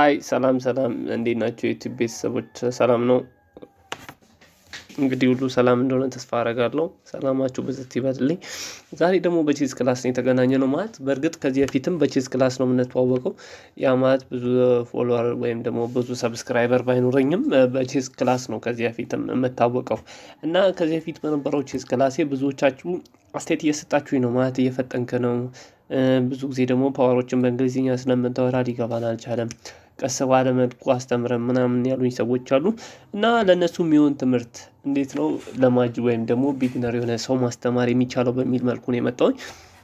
አይ ሰላም ሰላም፣ እንዴት ናቸው የዩቲዩብ ቤተሰቦች? ሰላም ነው እንግዲህ፣ ሁሉ ሰላም እንደሆነ ተስፋ አረጋለሁ። ሰላማችሁ ብዝት ይበልልኝ። ዛሬ ደግሞ በቼዝ ክላስ ነው የተገናኘ ነው ማለት። በእርግጥ ከዚህ በፊትም በቼዝ ክላስ ነው የምንተዋወቀው። ያ ማለት ብዙ ፎሎወር ወይም ደግሞ ብዙ ሰብስክራይበር ባይኖረኝም በቼዝ ክላስ ነው ከዚህ በፊትም የምታወቀው እና ከዚህ በፊት በነበረው ቼዝ ክላሴ ብዙዎቻችሁ አስተያየት እየሰጣችሁኝ ነው ማለት እየፈጠንክ ነው ብዙ ጊዜ ደግሞ ፓወሮችን በእንግሊዝኛ ስለምታወራ ሊገባን አልቻለም። ቀስ ባለ መልኩ አስተምረን ምናምን ያሉኝ ሰዎች አሉ እና ለእነሱ የሚሆን ትምህርት እንዴት ነው ለማጅ ወይም ደግሞ ቢግነር የሆነ ሰው ማስተማር የሚቻለው በሚል መልኩ ነው የመጣውኝ።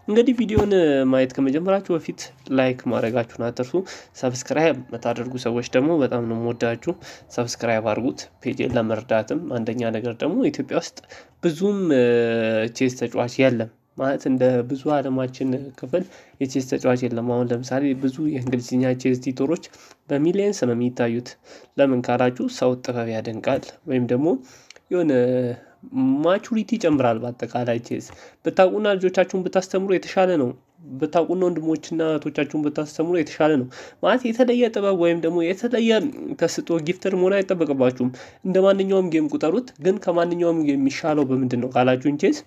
እንግዲህ ቪዲዮን ማየት ከመጀመራችሁ በፊት ላይክ ማድረጋችሁን አትርሱ። ሰብስክራይብ የምታደርጉ ሰዎች ደግሞ በጣም ነው የምወዳችሁ። ሰብስክራይብ አድርጉት ፔጅን ለመርዳትም። አንደኛ ነገር ደግሞ ኢትዮጵያ ውስጥ ብዙም ቼስ ተጫዋች የለም ማለት እንደ ብዙ አለማችን ክፍል የቼስ ተጫዋች የለም። አሁን ለምሳሌ ብዙ የእንግሊዝኛ ቼስ ቲቶሮች በሚሊየንስ ነው የሚታዩት። ለምን ካላችሁ ሰው ጥበብ ያደንቃል ወይም ደግሞ የሆነ ማቹሪቲ ይጨምራል። በአጠቃላይ ቼዝ ብታውቁና ልጆቻችሁን ብታስተምሩ የተሻለ ነው። ብታውቁና ወንድሞችና እህቶቻችሁን ብታስተምሩ የተሻለ ነው። ማለት የተለየ ጥበብ ወይም ደግሞ የተለየ ተስጦ ጊፍተር መሆን አይጠበቅባችሁም። እንደ ማንኛውም ጌም ቁጠሩት። ግን ከማንኛውም ጌም የሚሻለው በምንድን ነው ካላችሁን ቼዝ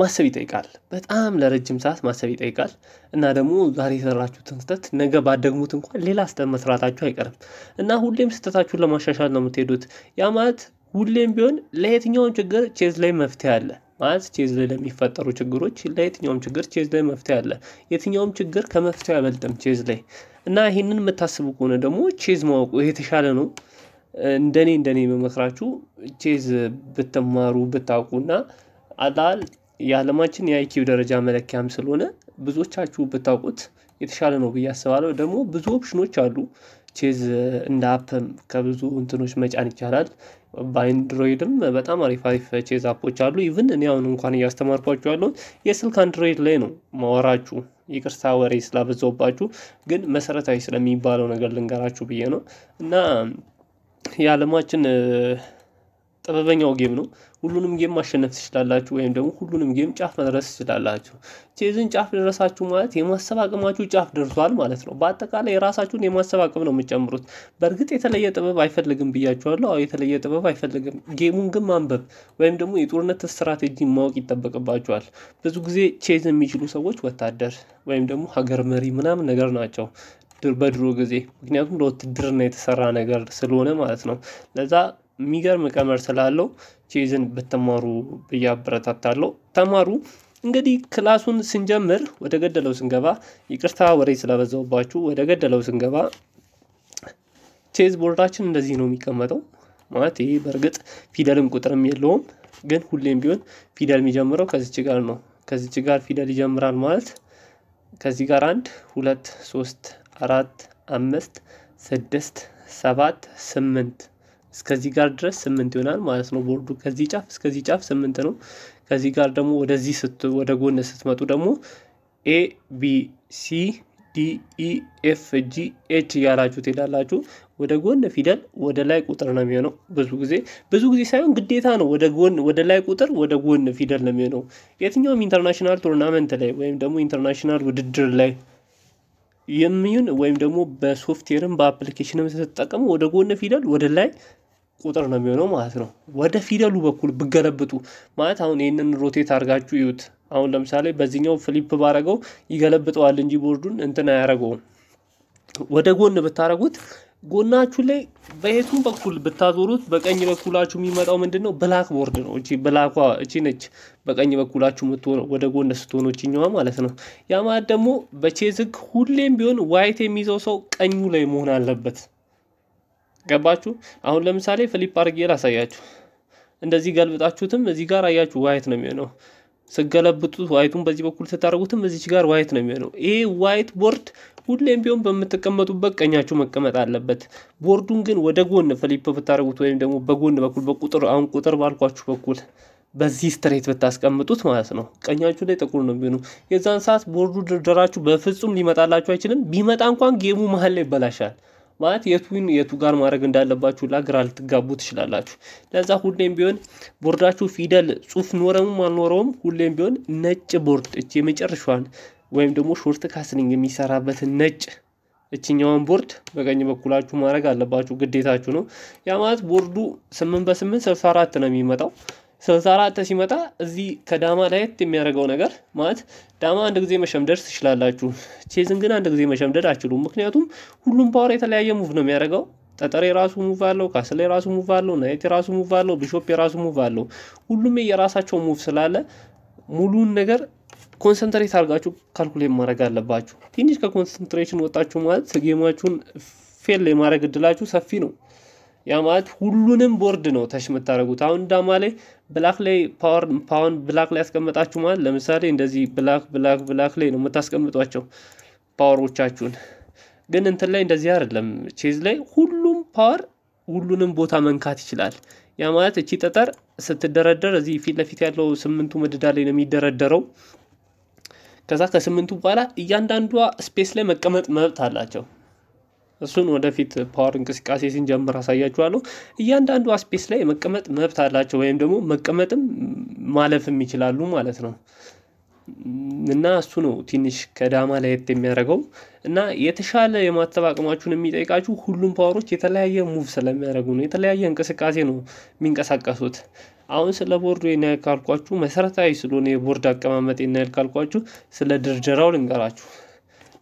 ማሰብ ይጠይቃል። በጣም ለረጅም ሰዓት ማሰብ ይጠይቃል እና ደግሞ ዛሬ የሰራችሁትን ስህተት ነገ ባደግሙት እንኳን ሌላ ስህተት መስራታችሁ አይቀርም እና ሁሌም ስህተታችሁን ለማሻሻል ነው የምትሄዱት። ያ ማለት ሁሌም ቢሆን ለየትኛውም ችግር ቼዝ ላይ መፍትሄ አለ ማለት ቼዝ ላይ ለሚፈጠሩ ችግሮች ለየትኛውም ችግር ቼዝ ላይ መፍትሄ አለ። የትኛውም ችግር ከመፍትሄ አይበልጥም ቼዝ ላይ እና ይህንን የምታስቡ ከሆነ ደግሞ ቼዝ ማወቁ የተሻለ ነው። እንደኔ እንደኔ የምመክራችሁ ቼዝ ብትማሩ ብታውቁና አላል የዓለማችን የአይኪው ደረጃ መለኪያም ስለሆነ ብዙዎቻችሁ ብታውቁት የተሻለ ነው ብዬ አስባለሁ። ደግሞ ብዙ ኦፕሽኖች አሉ። ቼዝ እንደ አፕም ከብዙ እንትኖች መጫን ይቻላል። በአንድሮይድም በጣም አሪፍ አሪፍ ቼዝ አፖች አሉ። ኢቭን እኔ አሁን እንኳን እያስተማርኳችሁ ያለሁት የስልክ አንድሮይድ ላይ ነው ማወራችሁ። ይቅርታ ወሬ ስላበዛውባችሁ፣ ግን መሰረታዊ ስለሚባለው ነገር ልንገራችሁ ብዬ ነው እና የዓለማችን ጥበበኛው ጌም ነው። ሁሉንም ጌም ማሸነፍ ትችላላችሁ፣ ወይም ደግሞ ሁሉንም ጌም ጫፍ መድረስ ትችላላችሁ። ቼዝን ጫፍ ደረሳችሁ ማለት የማሰብ አቅማችሁ ጫፍ ደርሷል ማለት ነው። በአጠቃላይ የራሳችሁን የማሰብ አቅም ነው የምትጨምሩት። በእርግጥ የተለየ ጥበብ አይፈልግም ብያችኋለሁ። አዎ የተለየ ጥበብ አይፈልግም። ጌሙን ግን ማንበብ ወይም ደግሞ የጦርነት ስትራቴጂ ማወቅ ይጠበቅባችኋል። ብዙ ጊዜ ቼዝ የሚችሉ ሰዎች ወታደር ወይም ደግሞ ሀገር መሪ ምናምን ነገር ናቸው በድሮ ጊዜ ምክንያቱም ለውትድርና የተሰራ ነገር ስለሆነ ማለት ነው ለዛ የሚገርም ቀመር ስላለው ቼዝን ብትማሩ ብዬ አበረታታለሁ። ተማሩ። እንግዲህ ክላሱን ስንጀምር ወደ ገደለው ስንገባ፣ ይቅርታ ወሬ ስለበዛውባችሁ፣ ወደ ገደለው ስንገባ ቼዝ ቦርዳችን እንደዚህ ነው የሚቀመጠው። ማለት ይሄ በእርግጥ ፊደልም ቁጥርም የለውም፣ ግን ሁሌም ቢሆን ፊደል የሚጀምረው ከዚች ጋር ነው። ከዚች ጋር ፊደል ይጀምራል ማለት ከዚህ ጋር አንድ፣ ሁለት፣ ሶስት፣ አራት፣ አምስት፣ ስድስት፣ ሰባት፣ ስምንት እስከዚህ ጋር ድረስ ስምንት ይሆናል ማለት ነው። ቦርዱ ከዚህ ጫፍ እስከዚህ ጫፍ ስምንት ነው። ከዚህ ጋር ደግሞ ወደዚህ ወደ ጎን ስትመጡ ደግሞ ኤ ቢ ሲ ዲ ኢ ኤፍ ጂ ኤች እያላችሁ ትሄዳላችሁ። ወደ ጎን ፊደል ወደ ላይ ቁጥር ነው የሚሆነው። ብዙ ጊዜ ብዙ ጊዜ ሳይሆን ግዴታ ነው። ወደ ጎን ወደ ላይ ቁጥር ወደ ጎን ፊደል ነው የሚሆነው። የትኛውም ኢንተርናሽናል ቱርናመንት ላይ ወይም ደግሞ ኢንተርናሽናል ውድድር ላይ የሚሆን ወይም ደግሞ በሶፍትዌርም በአፕሊኬሽንም ስትጠቀሙ ወደ ጎን ፊደል ወደ ላይ ቁጥር ነው የሚሆነው ማለት ነው። ወደ ፊደሉ በኩል ብገለብጡ ማለት አሁን ይህንን ሮቴት አድርጋችሁ ይዩት። አሁን ለምሳሌ በዚህኛው ፍሊፕ ባረገው ይገለብጠዋል እንጂ ቦርዱን እንትን አያረገውም። ወደ ጎን ብታረጉት ጎናችሁ ላይ በየቱም በኩል ብታዞሩት በቀኝ በኩላችሁ የሚመጣው ምንድን ነው? ብላክ ቦርድ ነው። እቺ ብላኳ እቺ ነች በቀኝ በኩላችሁ ምትሆነ ወደ ጎን ስትሆኑ እችኛዋ ማለት ነው። ያ ማለት ደግሞ በቼዝግ ሁሌም ቢሆን ዋይት የሚይዘው ሰው ቀኙ ላይ መሆን አለበት። ገባችሁ? አሁን ለምሳሌ ፊሊፕ አርጌ ላሳያችሁ። እንደዚህ ገልብጣችሁትም እዚህ ጋር አያችሁ ዋይት ነው የሚሆነው። ስገለብጡት ዋይቱን በዚህ በኩል ስታደርጉትም እዚች ጋር ዋይት ነው የሚሆነው። ይህ ዋይት ቦርድ ሁሌም ቢሆን በምትቀመጡበት ቀኛችሁ መቀመጥ አለበት። ቦርዱን ግን ወደ ጎን ፍሊፕ ብታደርጉት ወይም ደግሞ በጎን በኩል በቁጥር አሁን ቁጥር ባልኳችሁ በኩል በዚህ ስትሬት ብታስቀምጡት ማለት ነው ቀኛችሁ ላይ ጥቁር ነው የሚሆኑ። የዛን ሰዓት ቦርዱ ድርደራችሁ በፍጹም ሊመጣላችሁ አይችልም። ቢመጣ እንኳን ጌሙ መሀል ላይ ይበላሻል። ማለት የቱን የቱ ጋር ማድረግ እንዳለባችሁ ላግራ ልትጋቡ ትችላላችሁ። ለዛ ሁሌም ቢሆን ቦርዳችሁ ፊደል ጽሁፍ ኖረውም አልኖረውም ሁሌም ቢሆን ነጭ ቦርድ እች የመጨረሻዋን ወይም ደግሞ ሾርት ካስሊንግ የሚሰራበትን ነጭ እችኛውን ቦርድ በቀኝ በኩላችሁ ማድረግ አለባችሁ፣ ግዴታችሁ ነው። ያ ማለት ቦርዱ ስምንት በስምንት ስልሳ አራት ነው የሚመጣው ሰንሳራ አተ ሲመጣ እዚህ ከዳማ ላየት የሚያደርገው ነገር ማለት ዳማ አንድ ጊዜ መሸምደድ ትችላላችሁ። ቼዝን ግን አንድ ጊዜ መሸምደድ አችሉም። ምክንያቱም ሁሉም ፓወር የተለያየ ሙቭ ነው የሚያደርገው። ጠጠር የራሱ ሙቭ አለው፣ ካስል የራሱ ሙቭ አለው፣ ናይት የራሱ ሙቭ አለው፣ ቢሾፕ የራሱ ሙቭ አለው። ሁሉም የራሳቸው ሙቭ ስላለ ሙሉን ነገር ኮንሰንትሬት አድርጋችሁ ካልኩሌት ማድረግ አለባችሁ። ትንሽ ከኮንሰንትሬሽን ወጣችሁ ማለት ጌማችሁን ፌል የማድረግ እድላችሁ ሰፊ ነው። ያ ማለት ሁሉንም ቦርድ ነው ተሽ የምታደርጉት። አሁን ዳማ ላይ ብላክ ላይ ፓወር ፓውን ብላክ ላይ ያስቀመጣችሁ ማለት ለምሳሌ እንደዚህ ብላክ ብላክ ብላክ ላይ ነው የምታስቀምጧቸው ፓወሮቻችሁን። ግን እንትን ላይ እንደዚህ አይደለም። ቼዝ ላይ ሁሉም ፓወር ሁሉንም ቦታ መንካት ይችላል። ያ ማለት እቺ ጠጠር ስትደረደር እዚህ ፊት ለፊት ያለው ስምንቱ ምድዳ ላይ ነው የሚደረደረው። ከዛ ከስምንቱ በኋላ እያንዳንዷ ስፔስ ላይ መቀመጥ መብት አላቸው። እሱን ወደፊት ፓወር እንቅስቃሴ ሲንጀምር አሳያችኋለሁ። እያንዳንዱ አስፔስ ላይ መቀመጥ መብት አላቸው ወይም ደግሞ መቀመጥም ማለፍም ይችላሉ ማለት ነው። እና እሱ ነው ትንሽ ከዳማ ለየት የሚያደርገው እና የተሻለ የማተብ አቅማችሁን የሚጠይቃችሁ ሁሉም ፓወሮች የተለያየ ሙቭ ስለሚያደርጉ ነው። የተለያየ እንቅስቃሴ ነው የሚንቀሳቀሱት። አሁን ስለ ቦርዱ የናያል ካልኳችሁ መሰረታዊ ስለሆነ የቦርድ አቀማመጥ የናያል ካልኳችሁ ስለ ድርደራው ልንገራችሁ።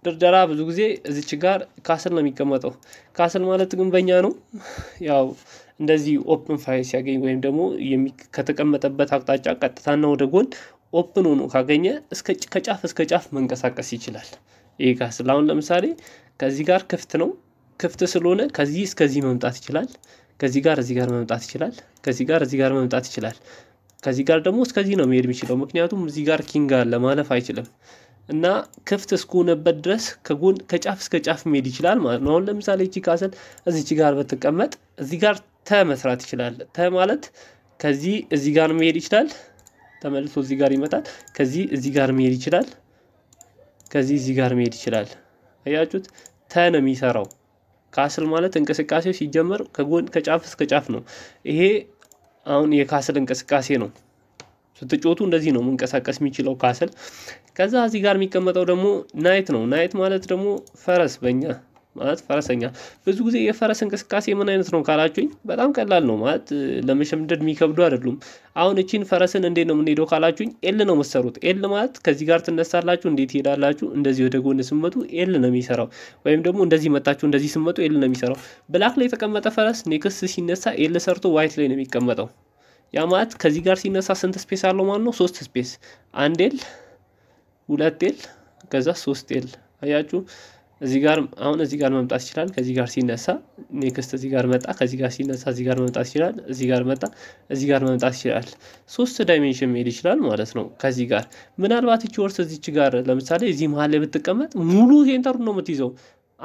ድርደራ ብዙ ጊዜ እዚች ጋር ካስል ነው የሚቀመጠው። ካስል ማለት ግን በእኛ ነው ያው እንደዚህ ኦፕን ፋይል ሲያገኝ ወይም ደግሞ ከተቀመጠበት አቅጣጫ ቀጥታና ወደ ጎን ኦፕን ሆኖ ካገኘ ከጫፍ እስከ ጫፍ መንቀሳቀስ ይችላል። ይህ ካስል አሁን ለምሳሌ ከዚህ ጋር ክፍት ነው። ክፍት ስለሆነ ከዚህ እስከዚህ መምጣት ይችላል። ከዚህ ጋር እዚህ ጋር መምጣት ይችላል። ከዚህ ጋር እዚህ ጋር መምጣት ይችላል። ከዚህ ጋር ደግሞ እስከዚህ ነው መሄድ የሚችለው፣ ምክንያቱም እዚህ ጋር ኪንግ አለ ማለፍ አይችልም። እና ክፍት እስከሆነበት ድረስ ከጎን ከጫፍ እስከ ጫፍ መሄድ ይችላል ማለት ነው። አሁን ለምሳሌ እቺ ካሰል እዚች ጋር ብትቀመጥ እዚህ ጋር ተ መስራት ይችላል። ተ ማለት ከዚህ እዚህ ጋር መሄድ ይችላል። ተመልሶ እዚህ ጋር ይመጣል። ከዚህ እዚህ ጋር መሄድ ይችላል። ከዚህ እዚህ ጋር መሄድ ይችላል። አያችሁት? ተ ነው የሚሰራው። ካስል ማለት እንቅስቃሴው ሲጀመር ከጎን ከጫፍ እስከ ጫፍ ነው። ይሄ አሁን የካስል እንቅስቃሴ ነው። ስትጮቱ እንደዚህ ነው መንቀሳቀስ የሚችለው ካስል። ከዛ እዚህ ጋር የሚቀመጠው ደግሞ ናይት ነው። ናይት ማለት ደግሞ ፈረስ በእኛ ማለት ፈረሰኛ። ብዙ ጊዜ የፈረስ እንቅስቃሴ ምን አይነት ነው ካላችሁኝ፣ በጣም ቀላል ነው ማለት ለመሸምደድ የሚከብዱ አይደሉም። አሁን እቺን ፈረስን እንዴት ነው የምንሄደው ካላችሁኝ፣ ኤል ነው መሰሩት። ኤል ማለት ከዚህ ጋር ትነሳላችሁ፣ እንዴት ትሄዳላችሁ? እንደዚህ ወደ ጎን ስመጡ ኤል ነው የሚሰራው፣ ወይም ደግሞ እንደዚህ መታችሁ፣ እንደዚህ ስመጡ ኤል ነው የሚሰራው። ብላክ ላይ የተቀመጠ ፈረስ ኔክስት ሲነሳ ኤል ሰርቶ ዋይት ላይ ነው የሚቀመጠው። ያ ማለት ከዚህ ጋር ሲነሳ ስንት ስፔስ አለው ማለት ነው? ሶስት ስፔስ አንድ ኤል ሁለት ኤል ከዛ ሶስት ኤል አያችሁ። እዚህ ጋር አሁን እዚህ ጋር መምጣት ይችላል። ከዚህ ጋር ሲነሳ ኔክስት እዚህ ጋር መጣ። ከዚህ ጋር ሲነሳ እዚህ ጋር መምጣት ይችላል። እዚህ ጋር መጣ። እዚህ ጋር መምጣት ይችላል። ሶስት ዳይሜንሽን መሄድ ይችላል ማለት ነው። ከዚህ ጋር ምናልባት እቺ ወርስ እዚች ጋር ለምሳሌ እዚህ መሀል ላይ ብትቀመጥ ሙሉ ሴንተሩ ነው የምትይዘው።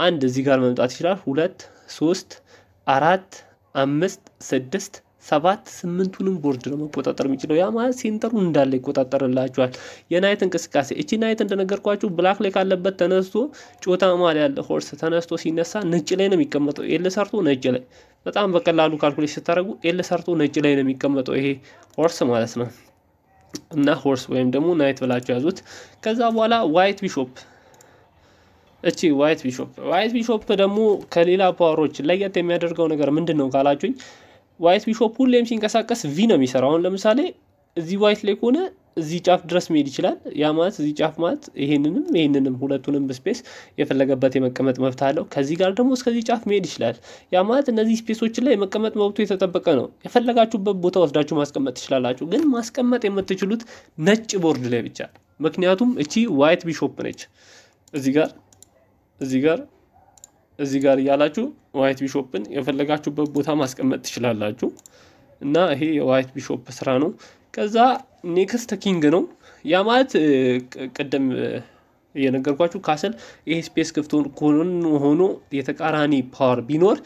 አንድ እዚህ ጋር መምጣት ይችላል። ሁለት፣ ሶስት፣ አራት፣ አምስት፣ ስድስት ሰባት ስምንቱንም ቦርድ ነው መቆጣጠር የሚችለው። ያ ማለት ሴንተሩ እንዳለ ይቆጣጠርላቸዋል። የናይት እንቅስቃሴ እቺ ናይት እንደነገርኳችሁ ብላክ ላይ ካለበት ተነስቶ ጮታ ማል ያለ ሆርስ ተነስቶ ሲነሳ ነጭ ላይ ነው የሚቀመጠው። ኤል ሰርቶ ነጭ ላይ በጣም በቀላሉ ካልኩሌት ስታደረጉ ኤል ሰርቶ ነጭ ላይ ነው የሚቀመጠው ይሄ ሆርስ ማለት ነው። እና ሆርስ ወይም ደግሞ ናይት ብላችሁ ያዙት። ከዛ በኋላ ዋይት ቢሾፕ እቺ ዋይት ቢሾፕ ዋይት ቢሾፕ ደግሞ ከሌላ ፓወሮች ለየት የሚያደርገው ነገር ምንድን ነው ካላችሁኝ ዋይት ቢሾፕ ሁሌም ሲንቀሳቀስ ቪ ነው የሚሰራው። አሁን ለምሳሌ እዚህ ዋይት ላይ ከሆነ እዚህ ጫፍ ድረስ መሄድ ይችላል። ያ ማለት እዚህ ጫፍ ማለት ይሄንንም ይሄንንም ሁለቱንም ስፔስ የፈለገበት የመቀመጥ መብት አለው። ከዚህ ጋር ደግሞ እስከዚህ ጫፍ መሄድ ይችላል። ያ ማለት እነዚህ ስፔሶችን ላይ የመቀመጥ መብቱ የተጠበቀ ነው። የፈለጋችሁበት ቦታ ወስዳችሁ ማስቀመጥ ትችላላችሁ። ግን ማስቀመጥ የምትችሉት ነጭ ቦርድ ላይ ብቻ። ምክንያቱም እቺ ዋይት ቢሾፕ ነች። እዚህ ጋር እዚህ ጋር እዚህ ጋር እያላችሁ ዋይት ቢሾፕን የፈለጋችሁበት ቦታ ማስቀመጥ ትችላላችሁ። እና ይሄ የዋይት ቢሾፕ ስራ ነው። ከዛ ኔክስት ኪንግ ነው። ያ ማለት ቅድም እየነገርኳችሁ ካስል ይሄ ስፔስ ክፍት ሆኖ የተቃራኒ ፓወር ቢኖር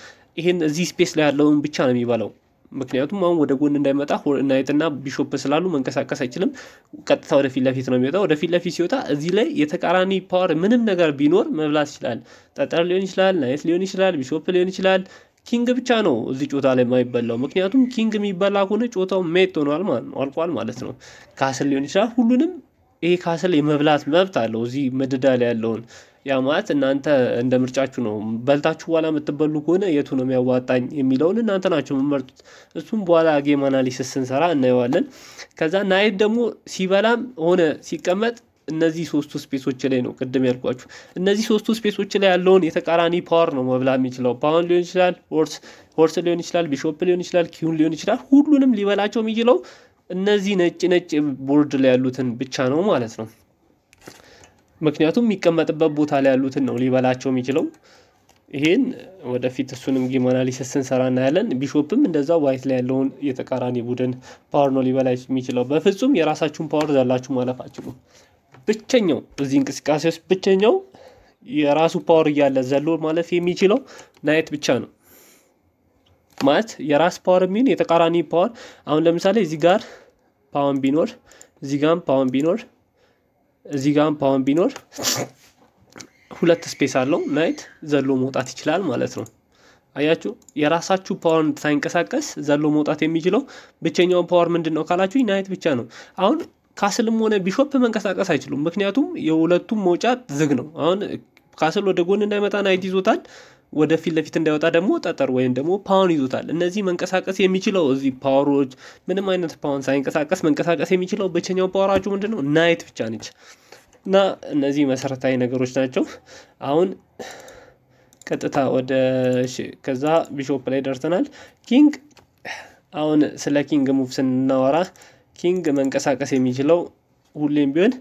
ይሄን እዚህ ስፔስ ላይ ያለውን ብቻ ነው የሚበላው። ምክንያቱም አሁን ወደ ጎን እንዳይመጣ ናይትና ቢሾፕ ስላሉ መንቀሳቀስ አይችልም። ቀጥታ ወደ ፊት ለፊት ነው የሚወጣው። ወደ ፊት ለፊት ሲወጣ እዚህ ላይ የተቃራኒ ፓወር ምንም ነገር ቢኖር መብላት ይችላል። ጠጠር ሊሆን ይችላል፣ ናይት ሊሆን ይችላል፣ ቢሾፕ ሊሆን ይችላል። ኪንግ ብቻ ነው እዚህ ጮታ ላይ የማይበላው። ምክንያቱም ኪንግ የሚበላ ከሆነ ጮታው ሜት ሆኗል ማለት ነው፣ አልቋል ማለት ነው። ካስል ሊሆን ይችላል። ሁሉንም ይሄ ካስል የመብላት መብት አለው እዚህ መደዳ ላይ ያለውን ያ ማለት እናንተ እንደ ምርጫችሁ ነው። በልታችሁ በኋላ የምትበሉ ከሆነ የቱ ነው የሚያዋጣኝ የሚለውን እናንተ ናቸው የምመርጡት። እሱም በኋላ ጌም አናሊሲስ ስንሰራ እናየዋለን። ከዛ ናይት ደግሞ ሲበላም ሆነ ሲቀመጥ እነዚህ ሶስቱ ስፔሶች ላይ ነው ቅድም ያልኳችሁ። እነዚህ ሶስቱ ስፔሶች ላይ ያለውን የተቃራኒ ፓወር ነው መብላ የሚችለው። ፓውን ሊሆን ይችላል፣ ሆርስ ሊሆን ይችላል፣ ቢሾፕ ሊሆን ይችላል፣ ኪውን ሊሆን ይችላል። ሁሉንም ሊበላቸው የሚችለው እነዚህ ነጭ ነጭ ቦርድ ላይ ያሉትን ብቻ ነው ማለት ነው። ምክንያቱም የሚቀመጥበት ቦታ ላይ ያሉትን ነው ሊበላቸው የሚችለው። ይሄን ወደፊት እሱንም ጌም አናሊሲስ ስንሰራ እናያለን። ቢሾፕም እንደዛ ዋይት ላይ ያለውን የተቃራኒ ቡድን ፓወር ነው ሊበላ የሚችለው። በፍጹም የራሳችሁን ፓወር ዘላችሁ ማለፍ አችሉ። ብቸኛው እዚህ እንቅስቃሴ ውስጥ ብቸኛው የራሱ ፓወር እያለ ዘሎ ማለፍ የሚችለው ናየት ብቻ ነው። ማለት የራስ ፓወር የሚሆን የተቃራኒ ፓወር አሁን ለምሳሌ እዚህ ጋር ፓወን ቢኖር እዚህ ጋም ፓወን ቢኖር እዚህ ጋር ፓወን ቢኖር ሁለት ስፔስ አለው ናይት ዘሎ መውጣት ይችላል ማለት ነው። አያችሁ የራሳችሁ ፓወር ሳይንቀሳቀስ ዘሎ መውጣት የሚችለው ብቸኛውን ፓወር ምንድን ነው ካላችሁ ናይት ብቻ ነው። አሁን ካስልም ሆነ ቢሾፕ መንቀሳቀስ አይችሉም፣ ምክንያቱም የሁለቱም መውጫ ዝግ ነው። አሁን ካስል ወደ ጎን እንዳይመጣ ናይት ይዞታል። ወደ ፊት ለፊት እንዳይወጣ ደግሞ ጠጠር ወይም ደግሞ ፓውን ይዞታል። እነዚህ መንቀሳቀስ የሚችለው እዚህ ፓወሮች ምንም አይነት ፓውን ሳይንቀሳቀስ መንቀሳቀስ የሚችለው ብቸኛው ፓወራችሁ ምንድን ነው? ናይት ብቻ ነች። እና እነዚህ መሰረታዊ ነገሮች ናቸው። አሁን ቀጥታ ወደ ከዛ ቢሾፕ ላይ ደርሰናል። ኪንግ አሁን ስለ ኪንግ ሙቭ ስናወራ ኪንግ መንቀሳቀስ የሚችለው ሁሌም ቢሆን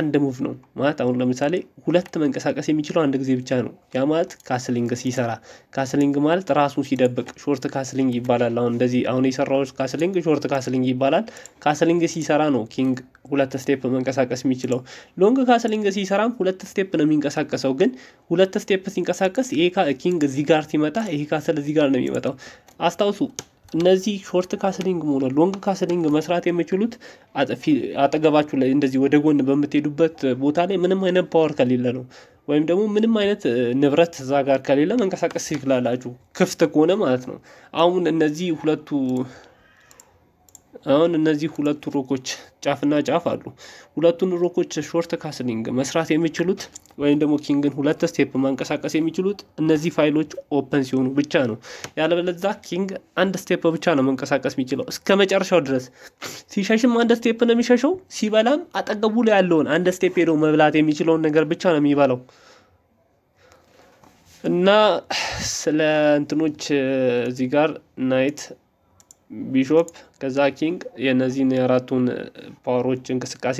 አንድ ሙቭ ነው ማለት አሁን ለምሳሌ ሁለት መንቀሳቀስ የሚችለው አንድ ጊዜ ብቻ ነው። ያ ማለት ካስሊንግ ሲሰራ ካስሊንግ ማለት ራሱን ሲደብቅ ሾርት ካስሊንግ ይባላል። አሁን እንደዚህ አሁን የሰራዎች ካስሊንግ ሾርት ካስሊንግ ይባላል። ካስሊንግ ሲሰራ ነው ኪንግ ሁለት ስቴፕ መንቀሳቀስ የሚችለው። ሎንግ ካስሊንግ ሲሰራም ሁለት ስቴፕ ነው የሚንቀሳቀሰው። ግን ሁለት ስቴፕ ሲንቀሳቀስ ይሄ ኪንግ እዚህ ጋር ሲመጣ ይሄ ካስል እዚህ ጋር ነው የሚመጣው። አስታውሱ እነዚህ ሾርት ካስሊንግ ሆነ ሎንግ ካስሊንግ መስራት የሚችሉት አጠገባችሁ ላይ እንደዚህ ወደ ጎን በምትሄዱበት ቦታ ላይ ምንም አይነት ፓወር ከሌለ ነው። ወይም ደግሞ ምንም አይነት ንብረት እዛ ጋር ከሌለ መንቀሳቀስ ይችላላችሁ፣ ክፍት ከሆነ ማለት ነው። አሁን እነዚህ ሁለቱ አሁን እነዚህ ሁለቱ ሮኮች ጫፍና ጫፍ አሉ። ሁለቱን ሮኮች ሾርት ካስሊንግ መስራት የሚችሉት ወይም ደግሞ ኪንግን ሁለት ስቴፕ ማንቀሳቀስ የሚችሉት እነዚህ ፋይሎች ኦፐን ሲሆኑ ብቻ ነው። ያለበለዛ ኪንግ አንድ ስቴፕ ብቻ ነው መንቀሳቀስ የሚችለው እስከ መጨረሻው ድረስ። ሲሸሽም አንድ ስቴፕ ነው የሚሸሸው። ሲበላም አጠገቡ ላይ ያለውን አንድ ስቴፕ ሄደው መብላት የሚችለውን ነገር ብቻ ነው የሚበላው። እና ስለ እንትኖች እዚህ ጋር ናይት ቢሾፕ ከዛ ኪንግ የነዚህን የአራቱን ፓወሮች እንቅስቃሴ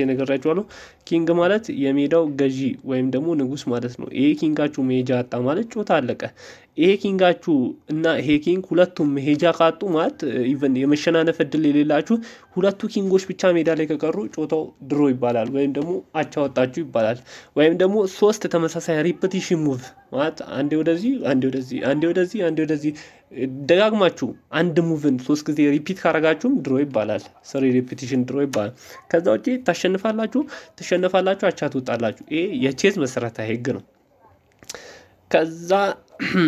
አሉ ኪንግ ማለት የሜዳው ገዢ ወይም ደግሞ ንጉስ ማለት ነው። ይሄ ኪንጋችሁ መሄጃ አጣ ማለት ጮታ አለቀ። ይሄ ኪንጋችሁ እና ይሄ ኪንግ ሁለቱም መሄጃ ካጡ ማለት ኢቨን የመሸናነፍ እድል የሌላችሁ ሁለቱ ኪንጎች ብቻ ሜዳ ላይ ከቀሩ ጮታው ድሮ ይባላል፣ ወይም ደግሞ አቻወጣችሁ ይባላል። ወይም ደግሞ ሶስት ተመሳሳይ ሪፕቲሽን ሙቭ ማለት አንዴ ወደዚህ፣ አንዴ ወደዚህ፣ አንዴ ወደዚህ፣ አንዴ ወደዚህ ደጋግማችሁ አንድ ሙቭን ሶስት ጊዜ ሪፒት ካረጋችሁም ወይም ድሮ ይባላል። ስሪ ሪፒቲሽን ድሮ ይባላል። ከዛ ውጭ ታሸንፋላችሁ፣ ትሸነፋላችሁ፣ አቻ ትወጣላችሁ። ይሄ የቼዝ መሰረታዊ ህግ ነው። ከዛ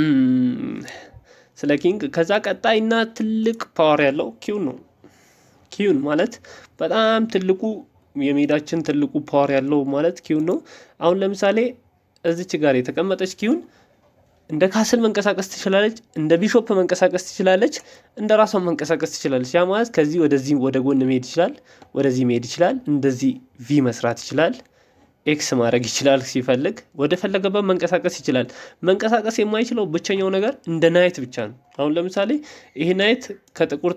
ስለ ኪንግ ከዛ ቀጣይና ትልቅ ፓወር ያለው ኪውን ነው። ኪውን ማለት በጣም ትልቁ የሜዳችን ትልቁ ፓወር ያለው ማለት ኪውን ነው። አሁን ለምሳሌ እዚች ጋር የተቀመጠች ኪውን እንደ ካስል መንቀሳቀስ ትችላለች፣ እንደ ቢሾፕ መንቀሳቀስ ትችላለች፣ እንደ ራሷን መንቀሳቀስ ትችላለች። ያ ማለት ከዚህ ወደዚህ ወደ ጎን መሄድ ይችላል፣ ወደዚህ መሄድ ይችላል፣ እንደዚህ ቪ መስራት ይችላል፣ ኤክስ ማድረግ ይችላል፣ ሲፈልግ ወደ ፈለገበት መንቀሳቀስ ይችላል። መንቀሳቀስ የማይችለው ብቸኛው ነገር እንደ ናይት ብቻ ነው። አሁን ለምሳሌ ይሄ ናይት ከጥቁር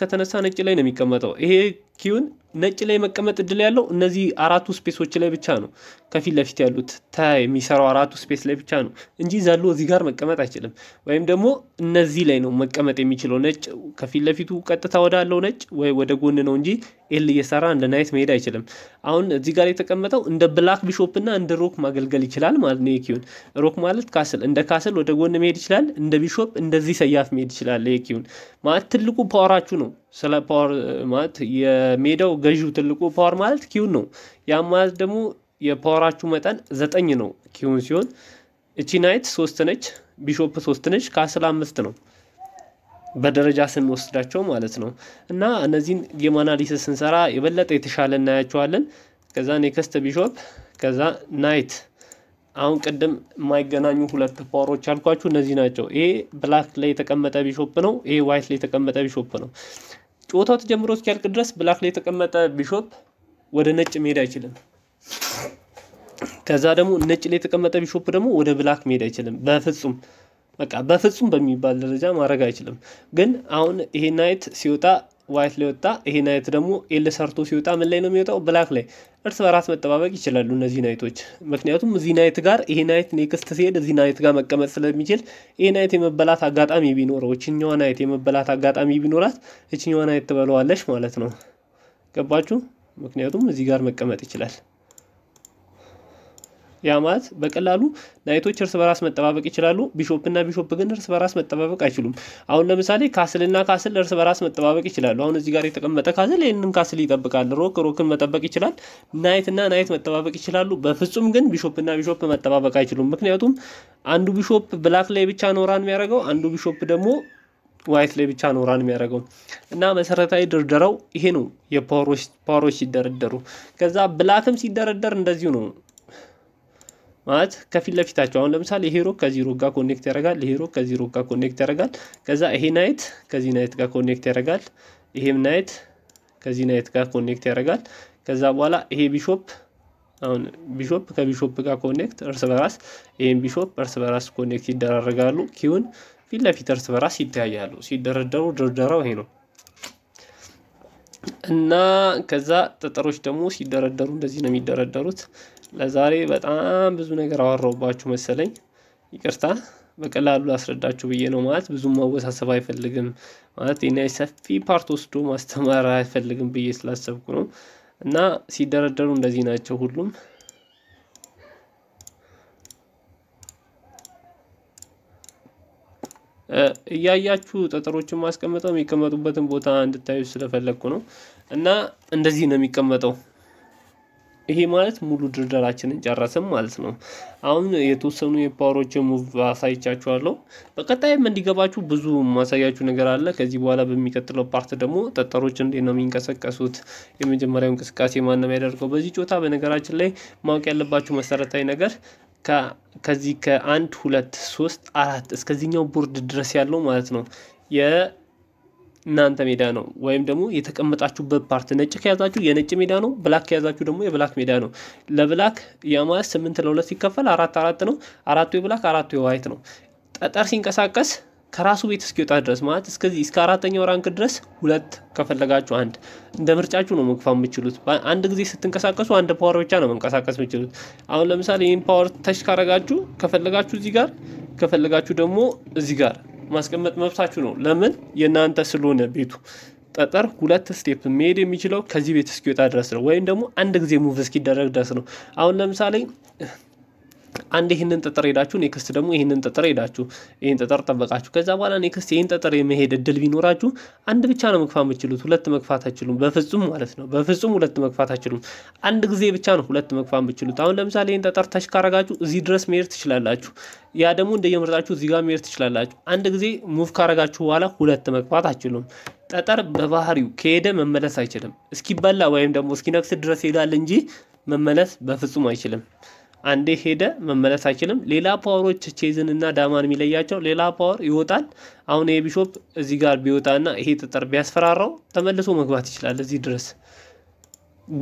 ከተነሳ ነጭ ላይ ነው የሚቀመጠው። ይሄ ኪውን ነጭ ላይ መቀመጥ እድል ያለው እነዚህ አራቱ ስፔሶች ላይ ብቻ ነው። ከፊት ለፊት ያሉት ተ የሚሰራው አራቱ ስፔስ ላይ ብቻ ነው እንጂ ዘሎ እዚህ ጋር መቀመጥ አይችልም። ወይም ደግሞ እነዚህ ላይ ነው መቀመጥ የሚችለው። ነጭ ከፊት ለፊቱ ቀጥታ ወዳለው ነጭ ወይ ወደ ጎን ነው እንጂ ኤል እየሰራ እንደ ናይት መሄድ አይችልም። አሁን እዚህ ጋር የተቀመጠው እንደ ብላክ ቢሾፕና እንደ ሮክ ማገልገል ይችላል ማለት ነው። ኪውን ሮክ ማለት ካስል፣ እንደ ካስል ወደ ጎን መሄድ ይችላል። እንደ ቢሾፕ እንደዚህ ሰያፍ መሄድ ይችላል። የኪውን ማለት ትልቁ ፓወራችሁ ነው። ስለ ፓወር ማለት የሜዳው ገዢው ትልቁ ፓወር ማለት ኪውን ነው። ያም ማለት ደግሞ የፓወራችሁ መጠን ዘጠኝ ነው። ኪውን ሲሆን እቺ ናይት ሶስት ነች፣ ቢሾፕ ሶስት ነች፣ ካስል አምስት ነው በደረጃ ስንወስዳቸው ማለት ነው። እና እነዚህን ጌም አናሊሲስ ስንሰራ የበለጠ የተሻለ እናያቸዋለን። ከዛ ኔክስት ቢሾፕ፣ ከዛ ናይት አሁን ቅድም የማይገናኙ ሁለት ፓወሮች አልኳችሁ፣ እነዚህ ናቸው። ይሄ ብላክ ላይ የተቀመጠ ቢሾፕ ነው። ይሄ ዋይት ላይ የተቀመጠ ቢሾፕ ነው። ጨዋታው ተጀምሮ እስኪያልቅ ድረስ ብላክ ላይ የተቀመጠ ቢሾፕ ወደ ነጭ መሄድ አይችልም። ከዛ ደግሞ ነጭ ላይ የተቀመጠ ቢሾፕ ደግሞ ወደ ብላክ መሄድ አይችልም በፍጹም በቃ በፍጹም በሚባል ደረጃ ማድረግ አይችልም። ግን አሁን ይሄ ናይት ሲወጣ ዋይት ላይ ወጣ። ይሄ ናይት ደግሞ ኤል ሰርቶ ሲወጣ ምን ላይ ነው የሚወጣው? ብላክ ላይ። እርስ በራስ መጠባበቅ ይችላሉ እነዚህ ናይቶች። ምክንያቱም እዚህ ናይት ጋር ይሄ ናይት ኔክስት ሲሄድ እዚህ ናይት ጋር መቀመጥ ስለሚችል ይሄ ናይት የመበላት አጋጣሚ ቢኖረው እችኛዋ ናይት የመበላት አጋጣሚ ቢኖራት እችኛዋ ናይት ትበለዋለች ማለት ነው። ገባችሁ? ምክንያቱም እዚህ ጋር መቀመጥ ይችላል። ያ ማለት በቀላሉ ናይቶች እርስ በራስ መጠባበቅ ይችላሉ። ቢሾፕና ቢሾፕ ግን እርስ በራስ መጠባበቅ አይችሉም። አሁን ለምሳሌ ካስልና ካስል እርስ በራስ መጠባበቅ ይችላሉ። አሁን እዚህ ጋር የተቀመጠ ካስል ይህንን ካስል ይጠብቃል። ሮክ ሮክን መጠበቅ ይችላል። ናይትና ናይት መጠባበቅ ይችላሉ። በፍጹም ግን ቢሾፕና ቢሾፕ መጠባበቅ አይችሉም። ምክንያቱም አንዱ ቢሾፕ ብላክ ላይ ብቻ ኖራን ራን የሚያደርገው፣ አንዱ ቢሾፕ ደግሞ ዋይት ላይ ብቻ ኖራን የሚያደርገው እና መሰረታዊ ድርደራው ይሄ ነው። የፓወሮች ሲደረደሩ ከዛ ብላክም ሲደረደር እንደዚሁ ነው። ማለት ከፊት ለፊታቸው አሁን ለምሳሌ ይሄ ሮክ ከዚህ ሮክ ጋር ኮኔክት ያደርጋል። ይሄ ሮክ ከዚህ ሮክ ጋር ኮኔክት ያደርጋል። ከዛ ይሄ ናይት ከዚህ ናይት ጋር ኮኔክት ያደርጋል። ይሄም ናይት ከዚህ ናይት ጋር ኮኔክት ያደርጋል። ከዛ በኋላ ይሄ ቢሾፕ አሁን ቢሾፕ ከቢሾፕ ጋር ኮኔክት እርስ በራስ ይሄም ቢሾፕ እርስ በራስ ኮኔክት ይደራረጋሉ። ኪውን ፊት ለፊት እርስ በራስ ይተያያሉ። ሲደረደሩ ድርደራው ይሄ ነው እና ከዛ ጠጠሮች ደግሞ ሲደረደሩ እንደዚህ ነው የሚደረደሩት። ለዛሬ በጣም ብዙ ነገር አወራውባችሁ መሰለኝ፣ ይቅርታ። በቀላሉ ላስረዳችሁ ብዬ ነው። ማለት ብዙም ማወሳሰብ አይፈልግም ማለት ና ሰፊ ፓርት ወስዶ ማስተማር አይፈልግም ብዬ ስላሰብኩ ነው። እና ሲደረደሩ እንደዚህ ናቸው ሁሉም። እያያችሁ ጠጠሮችን ማስቀመጠው የሚቀመጡበትን ቦታ እንድታዩ ስለፈለግኩ ነው። እና እንደዚህ ነው የሚቀመጠው። ይሄ ማለት ሙሉ ድርደራችንን ጨረስም ማለት ነው። አሁን የተወሰኑ የፓወሮች ሙቭ አሳይቻችኋለሁ። በቀጣይም እንዲገባችሁ ብዙ ማሳያችሁ ነገር አለ። ከዚህ በኋላ በሚቀጥለው ፓርት ደግሞ ጠጠሮች እንዴት ነው የሚንቀሰቀሱት፣ የመጀመሪያው እንቅስቃሴ ማነው ያደርገው በዚህ ጮታ። በነገራችን ላይ ማወቅ ያለባችሁ መሰረታዊ ነገር ከዚህ ከአንድ ሁለት ሶስት አራት እስከዚህኛው ቦርድ ድረስ ያለው ማለት ነው እናንተ ሜዳ ነው ወይም ደግሞ የተቀመጣችሁበት ፓርት ነጭ ከያዛችሁ የነጭ ሜዳ ነው፣ ብላክ ከያዛችሁ ደግሞ የብላክ ሜዳ ነው። ለብላክ የማለት ስምንት ለሁለት ሲከፈል አራት አራት ነው። አራቱ የብላክ አራቱ የዋይት ነው። ጠጠር ሲንቀሳቀስ ከራሱ ቤት እስኪወጣ ድረስ ማለት እስከዚህ እስከ አራተኛው ራንክ ድረስ ሁለት ከፈለጋችሁ አንድ እንደ ምርጫችሁ ነው መግፋ የምችሉት። አንድ ጊዜ ስትንቀሳቀሱ አንድ ፓወር ብቻ ነው መንቀሳቀስ የምችሉት። አሁን ለምሳሌ ይህን ፓወር ተሽ ካረጋችሁ ከፈለጋችሁ እዚህ ጋር ከፈለጋችሁ ደግሞ እዚህ ጋር ማስቀመጥ መብታችሁ ነው። ለምን የእናንተ ስለሆነ ቤቱ ጠጠር ሁለት ስቴፕ መሄድ የሚችለው ከዚህ ቤት እስኪወጣ ድረስ ነው፣ ወይም ደግሞ አንድ ጊዜ ሙቭ እስኪደረግ ድረስ ነው። አሁን ለምሳሌ አንድ ይህንን ጠጠር ሄዳችሁ ኔክስት ደግሞ ይህንን ጠጠር ሄዳችሁ ይህን ጠጠር ጠበቃችሁ። ከዛ በኋላ ኔክስት ይህን ጠጠር የመሄድ እድል ቢኖራችሁ አንድ ብቻ ነው መግፋ የምችሉት። ሁለት መግፋት አችሉም፣ በፍጹም ማለት ነው። በፍጹም ሁለት መግፋት አይችሉም። አንድ ጊዜ ብቻ ነው ሁለት መግፋ የምችሉት። አሁን ለምሳሌ ይህን ጠጠር ታች ካረጋችሁ እዚህ ድረስ መሄድ ትችላላችሁ። ያ ደግሞ እንደየምርጣችሁ እዚህ ጋር መሄድ ትችላላችሁ። አንድ ጊዜ ሙቭ ካረጋችሁ በኋላ ሁለት መግፋት አይችሉም። ጠጠር በባህሪው ከሄደ መመለስ አይችልም። እስኪበላ ወይም ደግሞ እስኪነክስ ድረስ ይሄዳል እንጂ መመለስ በፍጹም አይችልም። አንዴ ሄደ መመለስ አይችልም። ሌላ ፓወሮች ቼዝን እና ዳማን የሚለያቸው ሌላ ፓወር ይወጣል። አሁን ይሄ ቢሾፕ እዚህ ጋር ቢወጣና ይሄ ጠጠር ቢያስፈራራው ተመልሶ መግባት ይችላል እዚህ ድረስ።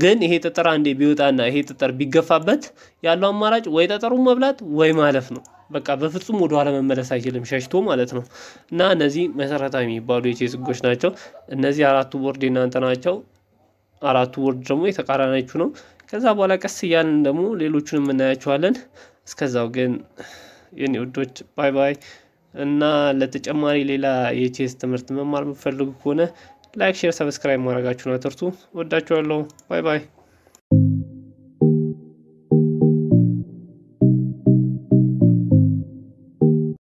ግን ይሄ ጠጠር አንዴ ቢወጣና ይሄ ጠጠር ቢገፋበት ያለው አማራጭ ወይ ጠጠሩ መብላት ወይ ማለፍ ነው። በቃ በፍጹም ወደ ኋላ መመለስ አይችልም ሸሽቶ ማለት ነው። እና እነዚህ መሰረታዊ የሚባሉ የቼዝ ህጎች ናቸው። እነዚህ አራቱ ቦርድ ናንተ ናቸው። አራቱ ወርድ ደግሞ የተቃራናችሁ ነው። ከዛ በኋላ ቀስ እያልን ደግሞ ሌሎቹንም እናያቸዋለን። እስከዛው ግን የኔ ውዶች ባይ ባይ እና ለተጨማሪ ሌላ የቼስ ትምህርት መማር የምትፈልጉ ከሆነ ላይክ፣ ሼር፣ ሰብስክራይብ ማድረጋችሁን አትርሱ። ወዳችኋለሁ። ባይ ባይ